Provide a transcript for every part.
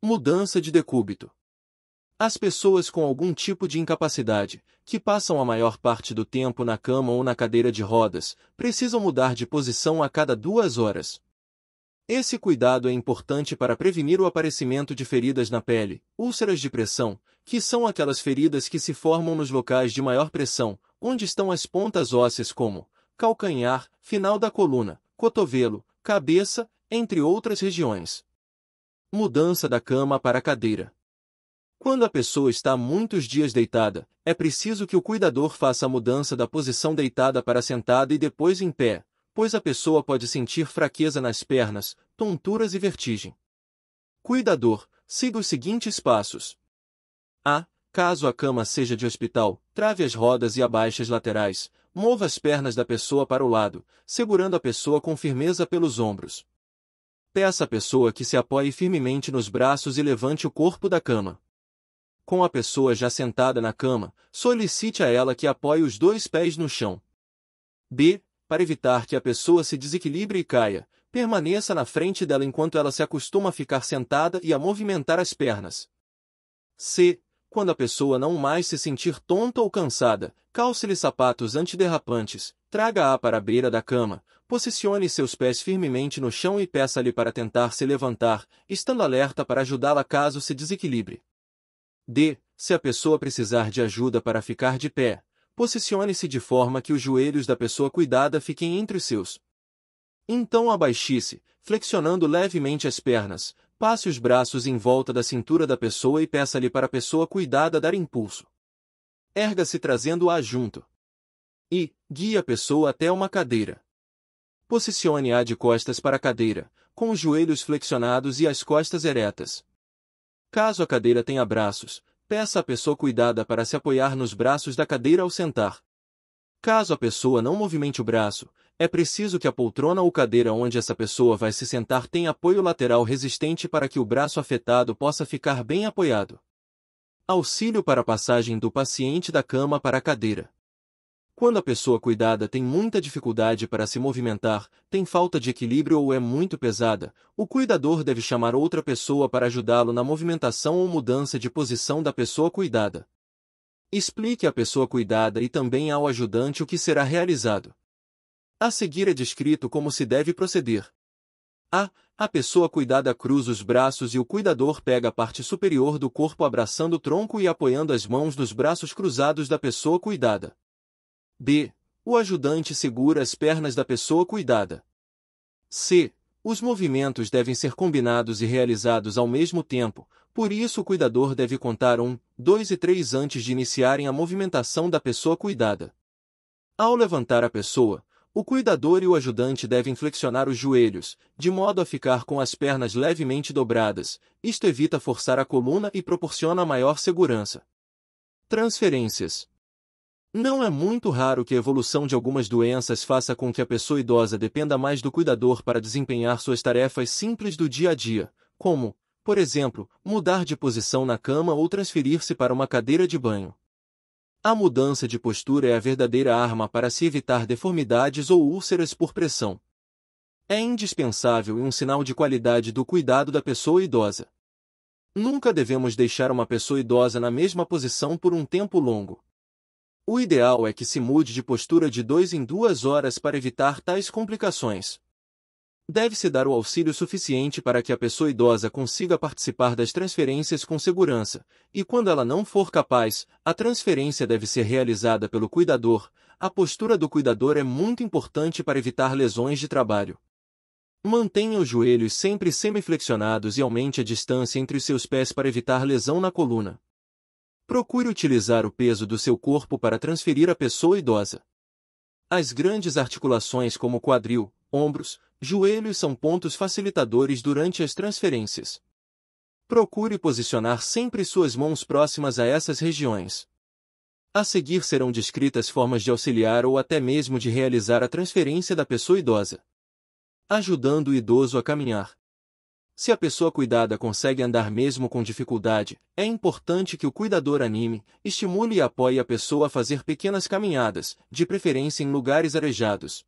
Mudança de decúbito. As pessoas com algum tipo de incapacidade, que passam a maior parte do tempo na cama ou na cadeira de rodas, precisam mudar de posição a cada duas horas. Esse cuidado é importante para prevenir o aparecimento de feridas na pele, úlceras de pressão, que são aquelas feridas que se formam nos locais de maior pressão, onde estão as pontas ósseas como calcanhar, final da coluna, cotovelo, cabeça, entre outras regiões. Mudança da cama para a cadeira. Quando a pessoa está muitos dias deitada, é preciso que o cuidador faça a mudança da posição deitada para sentada e depois em pé, pois a pessoa pode sentir fraqueza nas pernas, tonturas e vertigem. Cuidador, siga os seguintes passos. A. Caso a cama seja de hospital, trave as rodas e abaixe as laterais, mova as pernas da pessoa para o lado, segurando a pessoa com firmeza pelos ombros. Peça à pessoa que se apoie firmemente nos braços e levante o corpo da cama. Com a pessoa já sentada na cama, solicite a ela que apoie os dois pés no chão. B. Para evitar que a pessoa se desequilibre e caia, permaneça na frente dela enquanto ela se acostuma a ficar sentada e a movimentar as pernas. C. Quando a pessoa não mais se sentir tonta ou cansada, calce-lhe sapatos antiderrapantes, traga-a para a beira da cama, Posicione seus pés firmemente no chão e peça-lhe para tentar se levantar, estando alerta para ajudá-la caso se desequilibre. D. Se a pessoa precisar de ajuda para ficar de pé, posicione-se de forma que os joelhos da pessoa cuidada fiquem entre os seus. Então abaixe-se, flexionando levemente as pernas, passe os braços em volta da cintura da pessoa e peça-lhe para a pessoa cuidada dar impulso. Erga-se trazendo-a junto. E, guie a pessoa até uma cadeira. Posicione-a de costas para a cadeira, com os joelhos flexionados e as costas eretas. Caso a cadeira tenha braços, peça à pessoa cuidada para se apoiar nos braços da cadeira ao sentar. Caso a pessoa não movimente o braço, é preciso que a poltrona ou cadeira onde essa pessoa vai se sentar tenha apoio lateral resistente para que o braço afetado possa ficar bem apoiado. Auxílio para a passagem do paciente da cama para a cadeira. Quando a pessoa cuidada tem muita dificuldade para se movimentar, tem falta de equilíbrio ou é muito pesada, o cuidador deve chamar outra pessoa para ajudá-lo na movimentação ou mudança de posição da pessoa cuidada. Explique à pessoa cuidada e também ao ajudante o que será realizado. A seguir é descrito como se deve proceder. A. A pessoa cuidada cruza os braços e o cuidador pega a parte superior do corpo abraçando o tronco e apoiando as mãos nos braços cruzados da pessoa cuidada. B. O ajudante segura as pernas da pessoa cuidada. C. Os movimentos devem ser combinados e realizados ao mesmo tempo, por isso o cuidador deve contar um, dois e três antes de iniciarem a movimentação da pessoa cuidada. Ao levantar a pessoa, o cuidador e o ajudante devem flexionar os joelhos, de modo a ficar com as pernas levemente dobradas, isto evita forçar a coluna e proporciona maior segurança. Transferências não é muito raro que a evolução de algumas doenças faça com que a pessoa idosa dependa mais do cuidador para desempenhar suas tarefas simples do dia a dia, como, por exemplo, mudar de posição na cama ou transferir-se para uma cadeira de banho. A mudança de postura é a verdadeira arma para se evitar deformidades ou úlceras por pressão. É indispensável e um sinal de qualidade do cuidado da pessoa idosa. Nunca devemos deixar uma pessoa idosa na mesma posição por um tempo longo o ideal é que se mude de postura de dois em duas horas para evitar tais complicações. Deve-se dar o auxílio suficiente para que a pessoa idosa consiga participar das transferências com segurança, e quando ela não for capaz, a transferência deve ser realizada pelo cuidador. A postura do cuidador é muito importante para evitar lesões de trabalho. Mantenha os joelhos sempre semiflexionados e aumente a distância entre os seus pés para evitar lesão na coluna. Procure utilizar o peso do seu corpo para transferir a pessoa idosa. As grandes articulações como quadril, ombros, joelhos são pontos facilitadores durante as transferências. Procure posicionar sempre suas mãos próximas a essas regiões. A seguir serão descritas formas de auxiliar ou até mesmo de realizar a transferência da pessoa idosa. Ajudando o idoso a caminhar. Se a pessoa cuidada consegue andar mesmo com dificuldade, é importante que o cuidador anime, estimule e apoie a pessoa a fazer pequenas caminhadas, de preferência em lugares arejados.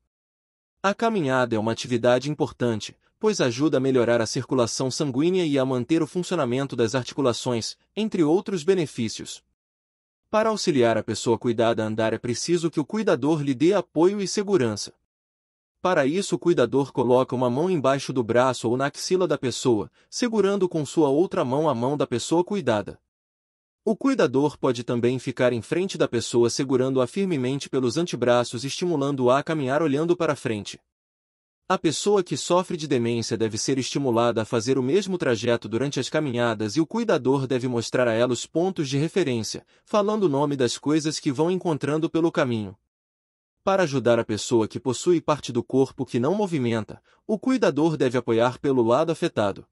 A caminhada é uma atividade importante, pois ajuda a melhorar a circulação sanguínea e a manter o funcionamento das articulações, entre outros benefícios. Para auxiliar a pessoa cuidada a andar é preciso que o cuidador lhe dê apoio e segurança. Para isso o cuidador coloca uma mão embaixo do braço ou na axila da pessoa, segurando com sua outra mão a mão da pessoa cuidada. O cuidador pode também ficar em frente da pessoa segurando-a firmemente pelos antebraços estimulando-a a caminhar olhando para frente. A pessoa que sofre de demência deve ser estimulada a fazer o mesmo trajeto durante as caminhadas e o cuidador deve mostrar a ela os pontos de referência, falando o nome das coisas que vão encontrando pelo caminho. Para ajudar a pessoa que possui parte do corpo que não movimenta, o cuidador deve apoiar pelo lado afetado,